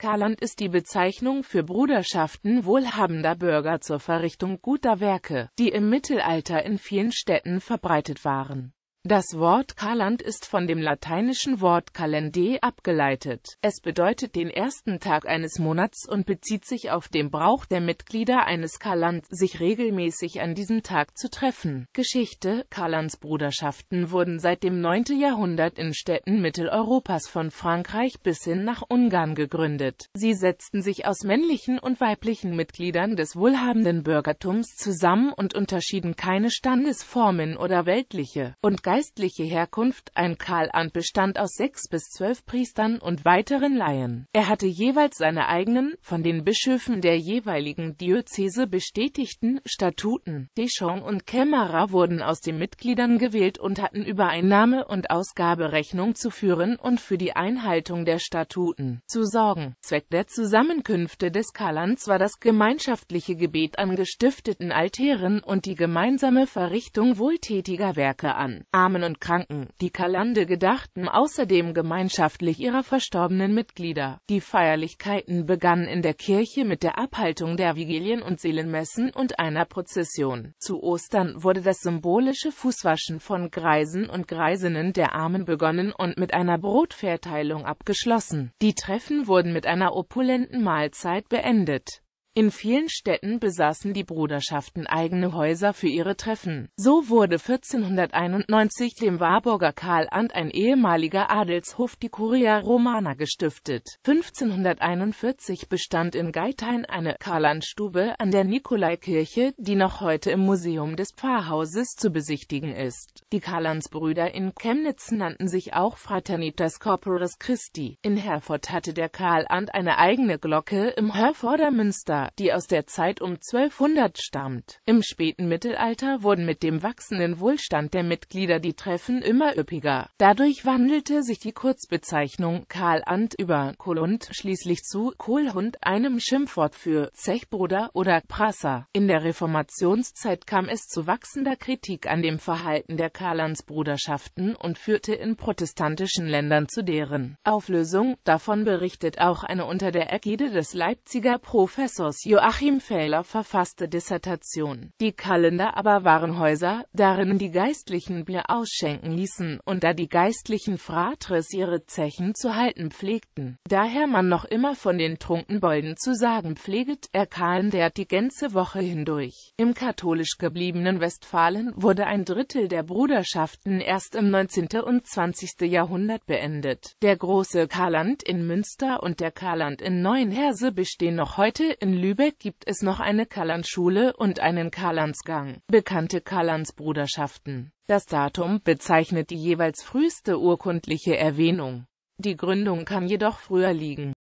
Karland ist die Bezeichnung für Bruderschaften wohlhabender Bürger zur Verrichtung guter Werke, die im Mittelalter in vielen Städten verbreitet waren das Wort Kaland ist von dem lateinischen Wort calendae abgeleitet. Es bedeutet den ersten Tag eines Monats und bezieht sich auf den Brauch der Mitglieder eines Kaland, sich regelmäßig an diesem Tag zu treffen. Geschichte Kalandsbruderschaften wurden seit dem 9. Jahrhundert in Städten Mitteleuropas von Frankreich bis hin nach Ungarn gegründet. Sie setzten sich aus männlichen und weiblichen Mitgliedern des wohlhabenden Bürgertums zusammen und unterschieden keine Standesformen oder weltliche und geistliche Herkunft, ein Kalan bestand aus sechs bis zwölf Priestern und weiteren Laien. Er hatte jeweils seine eigenen, von den Bischöfen der jeweiligen Diözese bestätigten, Statuten. Deschamps und Kämmerer wurden aus den Mitgliedern gewählt und hatten über Einnahme- und Ausgaberechnung zu führen und für die Einhaltung der Statuten zu sorgen. Zweck der Zusammenkünfte des Kalans war das gemeinschaftliche Gebet an gestifteten Altären und die gemeinsame Verrichtung wohltätiger Werke an. Armen und Kranken. Die Kalande gedachten außerdem gemeinschaftlich ihrer verstorbenen Mitglieder. Die Feierlichkeiten begannen in der Kirche mit der Abhaltung der Vigilien und Seelenmessen und einer Prozession. Zu Ostern wurde das symbolische Fußwaschen von Greisen und Greisinnen der Armen begonnen und mit einer Brotverteilung abgeschlossen. Die Treffen wurden mit einer opulenten Mahlzeit beendet. In vielen Städten besaßen die Bruderschaften eigene Häuser für ihre Treffen. So wurde 1491 dem Warburger Karl Ant ein ehemaliger Adelshof die Curia Romana gestiftet. 1541 bestand in Geithain eine Karlandstube an der Nikolaikirche, die noch heute im Museum des Pfarrhauses zu besichtigen ist. Die Karlandsbrüder in Chemnitz nannten sich auch Fraternitas Corporis Christi. In Herford hatte der Karl Ant eine eigene Glocke im Herforder Münster Münster, die aus der Zeit um 1200 stammt. Im späten Mittelalter wurden mit dem wachsenden Wohlstand der Mitglieder die Treffen immer üppiger. Dadurch wandelte sich die Kurzbezeichnung Karl Ant über Kolund schließlich zu Kohlhund, einem Schimpfwort für Zechbruder oder Prasser. In der Reformationszeit kam es zu wachsender Kritik an dem Verhalten der Karlandsbruderschaften und führte in protestantischen Ländern zu deren Auflösung. Davon berichtet auch eine unter der Ägide des Leipziger Professors aus Joachim Fähler verfasste Dissertation. Die Kalender aber waren Häuser, darin die Geistlichen Bier ausschenken ließen und da die Geistlichen Fratres ihre Zechen zu halten pflegten. Daher man noch immer von den Trunkenbolden zu sagen pfleget, er kalendert die ganze Woche hindurch. Im katholisch gebliebenen Westfalen wurde ein Drittel der Bruderschaften erst im 19. und 20. Jahrhundert beendet. Der große Karland in Münster und der Karland in Neuenherse bestehen noch heute in Lübeck gibt es noch eine Kallandschule und einen Kallandsgang, bekannte Kallandsbruderschaften. Das Datum bezeichnet die jeweils früheste urkundliche Erwähnung. Die Gründung kann jedoch früher liegen